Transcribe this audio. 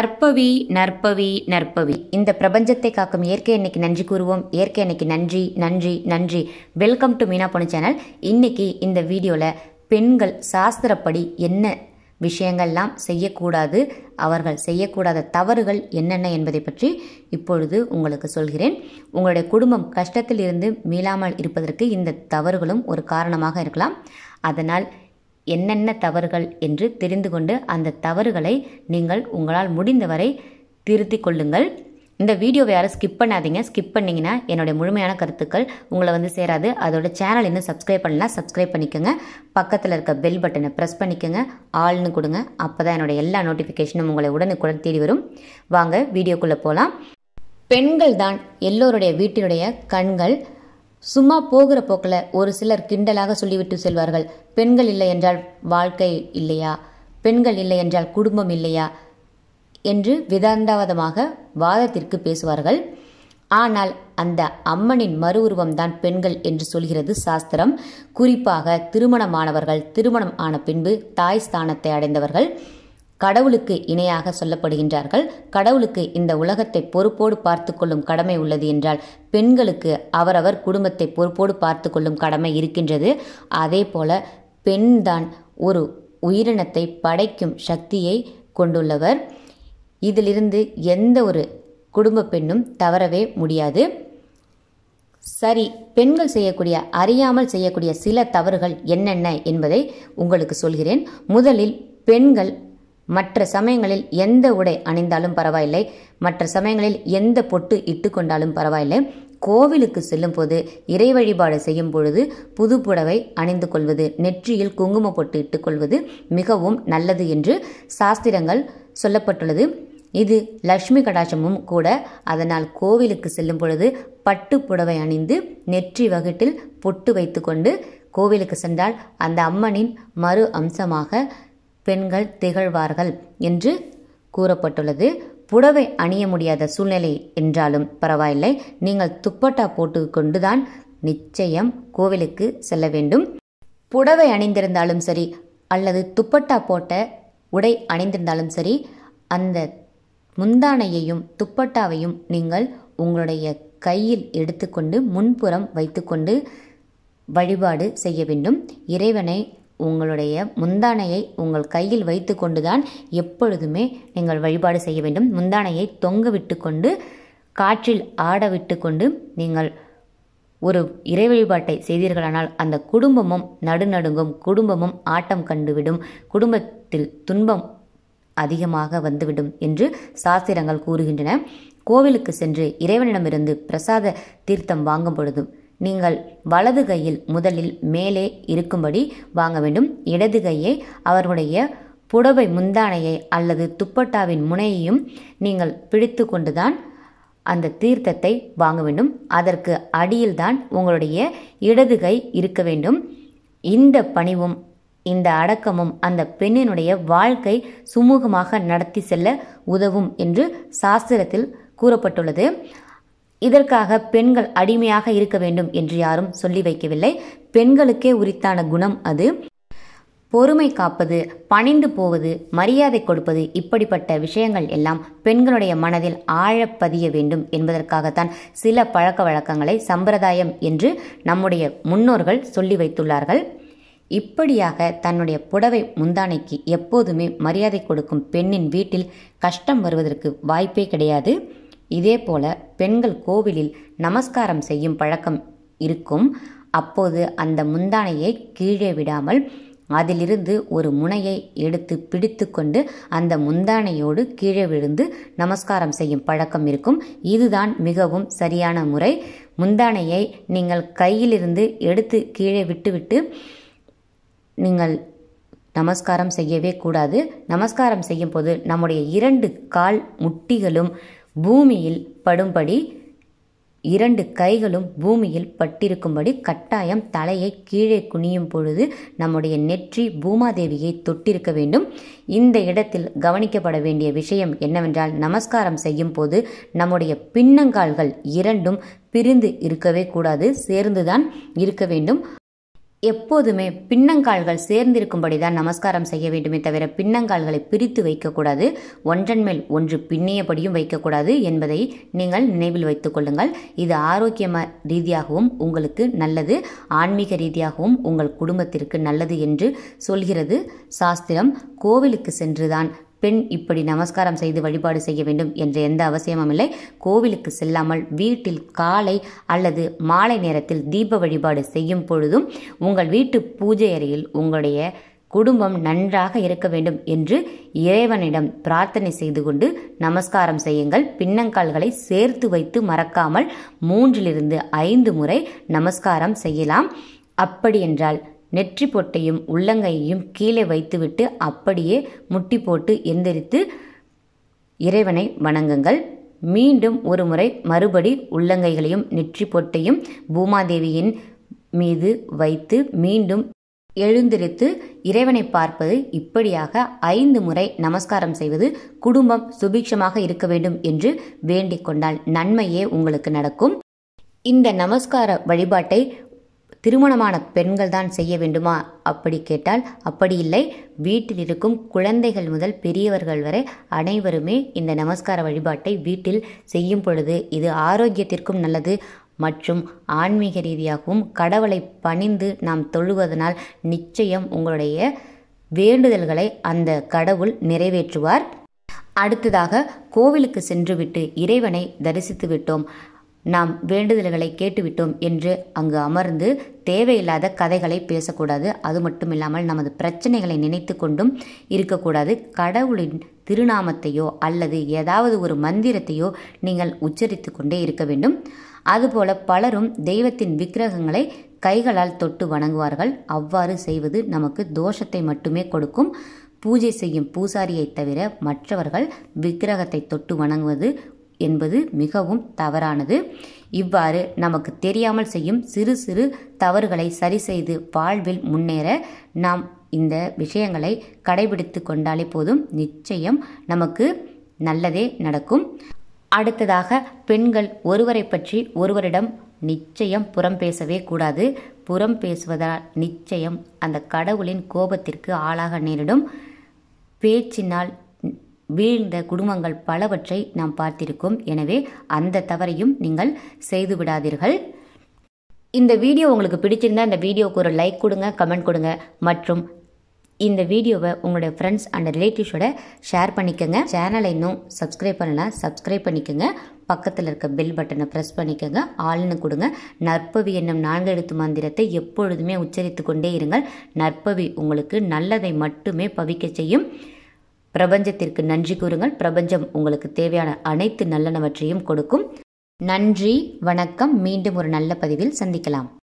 நற்பவி நற்பவி நற்பவி இந்த பிரபஞ்சத்தை காக்கும் இயற்கை இன்னைக்கு நன்றி கூறுவோம் இயற்கை இன்னைக்கு நன்றி நன்றி நன்றி வெல்கம் டு மீனா பொண்ணு சேனல் இன்னைக்கு இந்த வீடியோவில் பெண்கள் சாஸ்திரப்படி என்ன விஷயங்கள்லாம் செய்யக்கூடாது அவர்கள் செய்யக்கூடாத தவறுகள் என்னென்ன என்பதை பற்றி இப்பொழுது உங்களுக்கு சொல்கிறேன் உங்களுடைய குடும்பம் கஷ்டத்தில் இருந்து மீளாமல் இருப்பதற்கு இந்த தவறுகளும் ஒரு காரணமாக இருக்கலாம் அதனால் என்னென்ன தவறுகள் என்று தெரிந்து கொண்டு அந்த தவறுகளை நீங்கள் உங்களால் முடிந்தவரை திருத்தி கொள்ளுங்கள் இந்த வீடியோவை யாரும் ஸ்கிப் பண்ணாதீங்க ஸ்கிப் பண்ணிங்கன்னா என்னுடைய முழுமையான கருத்துக்கள் உங்களை வந்து சேராது அதோட சேனல் இன்னும் சப்ஸ்கிரைப் பண்ணலாம் சப்ஸ்கிரைப் பண்ணிக்கோங்க பக்கத்தில் இருக்க பெல் பட்டனை ப்ரெஸ் பண்ணிக்கோங்க ஆள்னு கொடுங்க அப்போ தான் என்னுடைய எல்லா நோட்டிஃபிகேஷனும் உங்களை உடனுக்குடன் தேடி வரும் வாங்க வீடியோக்குள்ளே போகலாம் பெண்கள் தான் எல்லோருடைய வீட்டினுடைய கண்கள் சும்மா போகிற போக்கில் ஒரு சிலர் கிண்டலாக சொல்லிவிட்டு செல்வார்கள் பெண்கள் இல்லை என்றால் வாழ்க்கை இல்லையா பெண்கள் இல்லை என்றால் குடும்பம் இல்லையா என்று விதாந்தாவதமாக வாதத்திற்கு பேசுவார்கள் ஆனால் அந்த அம்மனின் மறு உருவம்தான் பெண்கள் என்று சொல்கிறது சாஸ்திரம் குறிப்பாக திருமணமானவர்கள் திருமணம் ஆன பின்பு தாய் ஸ்தானத்தை அடைந்தவர்கள் கடவுளுக்கு இணையாக சொல்லப்படுகின்றார்கள் கடவுளுக்கு இந்த உலகத்தை பொறுப்போடு பார்த்து கொள்ளும் கடமை உள்ளது என்றால் பெண்களுக்கு அவரவர் குடும்பத்தை பொறுப்போடு பார்த்து கொள்ளும் கடமை இருக்கின்றது அதே போல பெண்தான் ஒரு உயிரினத்தை படைக்கும் சக்தியை கொண்டுள்ளவர் இதிலிருந்து எந்த ஒரு குடும்ப பெண்ணும் தவறவே முடியாது சரி பெண்கள் செய்யக்கூடிய அறியாமல் செய்யக்கூடிய சில தவறுகள் என்னென்ன என்பதை உங்களுக்கு சொல்கிறேன் முதலில் பெண்கள் மற்ற சமயங்களில் எந்த உடை அணிந்தாலும் பரவாயில்லை மற்ற சமயங்களில் எந்த பொட்டு இட்டு கொண்டாலும் பரவாயில்லை கோவிலுக்கு செல்லும் போது இறை வழிபாடு செய்யும் பொழுது புது புடவை அணிந்து கொள்வது நெற்றியில் குங்கும பொட்டு இட்டுக்கொள்வது மிகவும் நல்லது என்று சாஸ்திரங்கள் சொல்லப்பட்டுள்ளது இது லட்சுமி கடாட்சமும் கூட அதனால் கோவிலுக்கு செல்லும் பொழுது பட்டு புடவை அணிந்து நெற்றி வகுட்டில் பொட்டு வைத்துக்கொண்டு கோவிலுக்கு சென்றால் அந்த அம்மனின் மறு அம்சமாக பெண்கள் திகழ்வார்கள் என்று கூறப்பட்டுள்ளது புடவை அணிய முடியாத சூழ்நிலை என்றாலும் பரவாயில்லை நீங்கள் துப்பட்டா போட்டு கொண்டுதான் நிச்சயம் கோவிலுக்கு செல்ல வேண்டும் புடவை அணிந்திருந்தாலும் சரி அல்லது துப்பட்டா போட்ட உடை அணிந்திருந்தாலும் சரி அந்த முந்தானையையும் துப்பட்டாவையும் நீங்கள் உங்களுடைய கையில் எடுத்துக்கொண்டு முன்புறம் வைத்துக்கொண்டு வழிபாடு செய்ய வேண்டும் இறைவனை உங்களுடைய முந்தானையை உங்கள் கையில் வைத்து கொண்டுதான் எப்பொழுதுமே நீங்கள் வழிபாடு செய்ய வேண்டும் முந்தானையை தொங்க கொண்டு காற்றில் ஆட கொண்டு நீங்கள் ஒரு இறை வழிபாட்டை செய்தீர்களானால் அந்த குடும்பமும் நடுநடுங்கும் குடும்பமும் ஆட்டம் கண்டுவிடும் குடும்பத்தில் துன்பம் அதிகமாக வந்துவிடும் என்று சாஸ்திரங்கள் கூறுகின்றன கோவிலுக்கு சென்று இறைவனிடமிருந்து பிரசாத தீர்த்தம் வாங்கும் பொழுதும் நீங்கள் வலது கையில் முதலில் மேலே இருக்கும்படி வாங்க வேண்டும் இடது கையை அவர்களுடைய புடவை முந்தானையை அல்லது துப்பட்டாவின் முனையையும் நீங்கள் பிடித்து கொண்டுதான் அந்த தீர்த்தத்தை வாங்க வேண்டும் அதற்கு அடியில்தான் உங்களுடைய இடது கை இருக்க வேண்டும் இந்த பணிவும் இந்த அடக்கமும் அந்த பெண்ணினுடைய வாழ்க்கை சுமூகமாக நடத்தி செல்ல உதவும் என்று சாஸ்திரத்தில் கூறப்பட்டுள்ளது இதற்காக பெண்கள் அடிமையாக இருக்க வேண்டும் என்று யாரும் சொல்லி வைக்கவில்லை பெண்களுக்கே உரித்தான குணம் அது பொறுமை காப்பது பணிந்து போவது மரியாதை கொடுப்பது இப்படிப்பட்ட விஷயங்கள் எல்லாம் பெண்களுடைய மனதில் ஆழப்பதிய வேண்டும் என்பதற்காகத்தான் சில பழக்க வழக்கங்களை சம்பிரதாயம் என்று நம்முடைய முன்னோர்கள் சொல்லி வைத்துள்ளார்கள் இப்படியாக தன்னுடைய புடவை முந்தானைக்கு எப்போதுமே மரியாதை கொடுக்கும் பெண்ணின் வீட்டில் கஷ்டம் வருவதற்கு வாய்ப்பே கிடையாது இதேபோல பெண்கள் கோவிலில் நமஸ்காரம் செய்யும் பழக்கம் இருக்கும் அப்போது அந்த முந்தானையை கீழே விடாமல் அதிலிருந்து ஒரு முனையை எடுத்து பிடித்து கொண்டு அந்த முந்தானையோடு கீழே விழுந்து நமஸ்காரம் செய்யும் பழக்கம் இருக்கும் இதுதான் மிகவும் சரியான முறை முந்தானையை நீங்கள் கையிலிருந்து எடுத்து கீழே விட்டுவிட்டு நீங்கள் நமஸ்காரம் செய்யவே கூடாது நமஸ்காரம் செய்யும் போது நம்முடைய இரண்டு கால் முட்டிகளும் பூமியில் படும்படி இரண்டு கைகளும் பூமியில் பட்டிருக்கும்படி கட்டாயம் தலையை கீழே குனியும் பொழுது நம்முடைய நெற்றி பூமாதேவியை தொட்டிருக்க வேண்டும் இந்த இடத்தில் கவனிக்கப்பட வேண்டிய விஷயம் என்னவென்றால் நமஸ்காரம் செய்யும் போது நம்முடைய பின்னங்கால்கள் இரண்டும் பிரிந்து இருக்கவே கூடாது சேர்ந்துதான் இருக்க வேண்டும் எப்போதுமே பின்னங்கால்கள் சேர்ந்திருக்கும்படி தான் நமஸ்காரம் செய்ய வேண்டுமே தவிர பின்னங்கால்களை பிரித்து வைக்கக்கூடாது ஒன்றன் மேல் ஒன்று பின்னியபடியும் வைக்கக்கூடாது என்பதை நீங்கள் நினைவில் வைத்துக் கொள்ளுங்கள் இது ஆரோக்கிய ரீதியாகவும் உங்களுக்கு நல்லது ஆன்மீக ரீதியாகவும் உங்கள் குடும்பத்திற்கு நல்லது என்று சொல்கிறது சாஸ்திரம் கோவிலுக்கு சென்றுதான் பெண் இப்படி நமஸ்காரம் செய்து வழிபாடு செய்ய வேண்டும் என்ற எந்த அவசியமும் இல்லை கோவிலுக்கு செல்லாமல் வீட்டில் காலை அல்லது மாலை நேரத்தில் தீப வழிபாடு செய்யும் பொழுதும் உங்கள் வீட்டு பூஜை அறையில் உங்களுடைய குடும்பம் நன்றாக இருக்க வேண்டும் என்று இறைவனிடம் பிரார்த்தனை செய்து கொண்டு நமஸ்காரம் செய்யுங்கள் பின்னங்கால்களை சேர்த்து வைத்து மறக்காமல் மூன்றிலிருந்து ஐந்து முறை நமஸ்காரம் செய்யலாம் அப்படி என்றால் நெற்றி பொட்டையும் உள்ளங்கையையும் கீழே வைத்துவிட்டு அப்படியே முட்டி போட்டு எந்திரித்து இறைவனை வணங்குங்கள் மீண்டும் ஒரு முறை மறுபடி உள்ளங்கைகளையும் நெற்றி பொட்டையும் பூமாதேவியின் மீது வைத்து மீண்டும் எழுந்திருத்து இறைவனை பார்ப்பது இப்படியாக ஐந்து முறை நமஸ்காரம் செய்வது குடும்பம் சுபிக்ஷமாக இருக்க வேண்டும் என்று வேண்டிக் கொண்டால் நன்மையே உங்களுக்கு நடக்கும் இந்த நமஸ்கார வழிபாட்டை திருமணமான பெண்கள் தான் செய்ய வேண்டுமா அப்படி கேட்டால் அப்படி இல்லை வீட்டில் இருக்கும் குழந்தைகள் முதல் பெரியவர்கள் வரை அனைவருமே இந்த நமஸ்கார வழிபாட்டை வீட்டில் செய்யும் பொழுது இது ஆரோக்கியத்திற்கும் நல்லது மற்றும் ஆன்மீக ரீதியாகவும் கடவுளை பணிந்து நாம் தொழுவதனால் நிச்சயம் உங்களுடைய வேண்டுதல்களை அந்த கடவுள் நிறைவேற்றுவார் அடுத்ததாக கோவிலுக்கு சென்றுவிட்டு இறைவனை தரிசித்து விட்டோம் நாம் வேண்டுதல்களை கேட்டுவிட்டோம் என்று அங்கு அமர்ந்து தேவையில்லாத கதைகளை பேசக்கூடாது அது மட்டும் இல்லாமல் நமது பிரச்சனைகளை நினைத்து கொண்டும் இருக்கக்கூடாது கடவுளின் திருநாமத்தையோ அல்லது ஏதாவது ஒரு மந்திரத்தையோ நீங்கள் உச்சரித்து கொண்டே இருக்க வேண்டும் அதுபோல பலரும் தெய்வத்தின் விக்கிரகங்களை கைகளால் தொட்டு வணங்குவார்கள் அவ்வாறு செய்வது நமக்கு தோஷத்தை மட்டுமே கொடுக்கும் பூஜை செய்யும் பூசாரியை தவிர மற்றவர்கள் விக்கிரகத்தை தொட்டு வணங்குவது என்பது மிகவும் தவறானது இவ்வாறு நமக்கு தெரியாமல் செய்யும் சிறு சிறு தவறுகளை சரி செய்து வாழ்வில் முன்னேற நாம் இந்த விஷயங்களை கடைபிடித்து கொண்டாலே போதும் நிச்சயம் நமக்கு நல்லதே நடக்கும் அடுத்ததாக பெண்கள் ஒருவரை பற்றி ஒருவரிடம் நிச்சயம் புறம் பேசவே கூடாது புறம் பேசுவதால் நிச்சயம் அந்த கடவுளின் கோபத்திற்கு ஆளாக நேரிடும் பேச்சினால் வீழ்ந்த குடும்பங்கள் பலவற்றை நாம் பார்த்திருக்கோம் எனவே அந்த தவறையும் நீங்கள் செய்து விடாதீர்கள் இந்த வீடியோ உங்களுக்கு பிடிச்சிருந்தா இந்த வீடியோவுக்கு ஒரு லைக் கொடுங்க கமெண்ட் கொடுங்க மற்றும் இந்த வீடியோவை உங்களுடைய ஃப்ரெண்ட்ஸ் அண்ட் ரிலேட்டிவ்ஸோட ஷேர் பண்ணிக்கோங்க சேனலை இன்னும் சப்ஸ்கிரைப் பண்ணலாம் சப்ஸ்கிரைப் பண்ணிக்கோங்க பக்கத்தில் இருக்க பெல் பட்டனை ப்ரெஸ் பண்ணிக்கோங்க ஆள்னு கொடுங்க நற்பவி என்னும் நான்கு எழுத்து மந்திரத்தை எப்பொழுதுமே உச்சரித்து கொண்டே இருங்கள் நற்பவி உங்களுக்கு நல்லதை மட்டுமே பவிக்க செய்யும் பிரபஞ்சத்திற்கு நன்றி கூறுங்கள் பிரபஞ்சம் உங்களுக்கு தேவையான அனைத்து நல்லனவற்றையும் கொடுக்கும் நன்றி வணக்கம் மீண்டும் ஒரு நல்ல பதிவில் சந்திக்கலாம்